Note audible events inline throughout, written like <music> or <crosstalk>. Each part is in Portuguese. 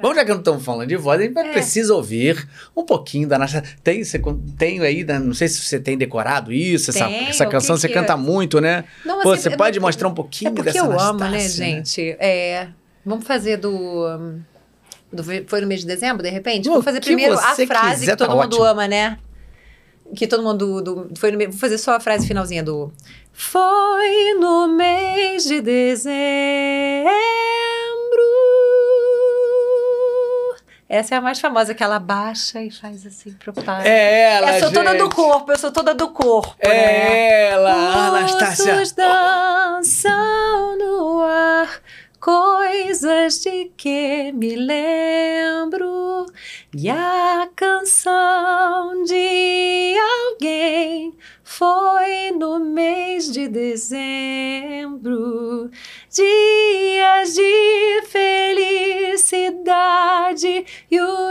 Bom, já que não estamos falando de voz, a gente é. precisa ouvir um pouquinho da nossa. Tem, você tem aí, né, não sei se você tem decorado isso, essa, Tenho, essa canção, que você que canta eu... muito, né? Não, Pô, assim, você é pode não... mostrar um pouquinho é porque dessa eu amo, né, né? gente? Né? É, vamos fazer do, do, Foi no mês de dezembro, de repente? Vamos fazer primeiro a frase quiser, que todo tá mundo ótimo. ama, né? Que todo mundo. Do, foi no, vou fazer só a frase finalzinha do. Foi no mês de dezembro Essa é a mais famosa, que ela baixa e faz assim pro pai. É ela, Eu sou gente. toda do corpo, eu sou toda do corpo, É né? ela, Anastácia. Os dançam no ar, coisas de que me lembro. E a canção de alguém foi no mês de dezembro. Dias de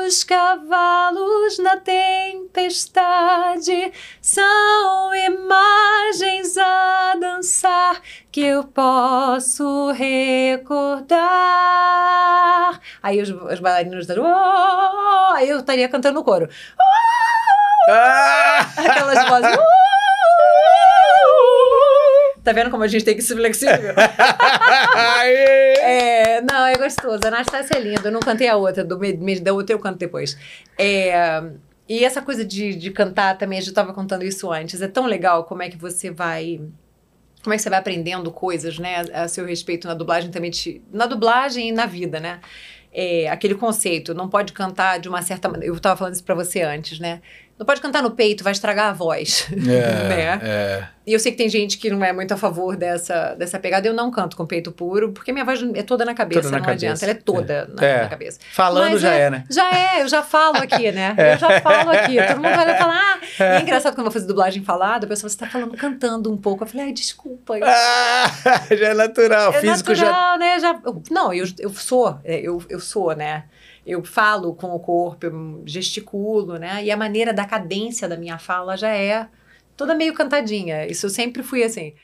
os cavalos na tempestade são imagens a dançar que eu posso recordar. Aí os, os bailarinos dão. Oh! aí eu estaria cantando no coro. Oh! <laughs> Aquelas vozes. Oh! Tá vendo como a gente tem que ser flexível? <laughs> é, é gostoso. Anastácia é linda, Eu não cantei a outra, do, me, da outra eu canto depois. É, e essa coisa de, de cantar também, a gente estava contando isso antes. É tão legal como é que você vai como é que você vai aprendendo coisas, né, a seu respeito na dublagem também, te, na dublagem e na vida, né? É, aquele conceito, não pode cantar de uma certa maneira. Eu estava falando isso para você antes, né? Não pode cantar no peito, vai estragar a voz. É, <laughs> né? é. E eu sei que tem gente que não é muito a favor dessa, dessa pegada. Eu não canto com peito puro, porque minha voz é toda na cabeça, toda na não cabeça. adianta. Ela é toda é. Na, é. na, cabeça. Falando Mas já é, é, né? Já é, eu já falo aqui, né? <laughs> É. Eu já falo aqui. Todo mundo vai falar. Ah, é, é engraçado quando eu vou fazer dublagem falada, a pessoa, você tá falando, cantando um pouco. Eu falei, ai, desculpa. Eu... Ah, <laughs> já é natural, é físico natural, já. né? Já... não, eu, eu sou, eu, eu sou, né? eu falo com o corpo, eu gesticulo, né? E a maneira da cadência da minha fala já é toda meio cantadinha. Isso eu sempre fui assim.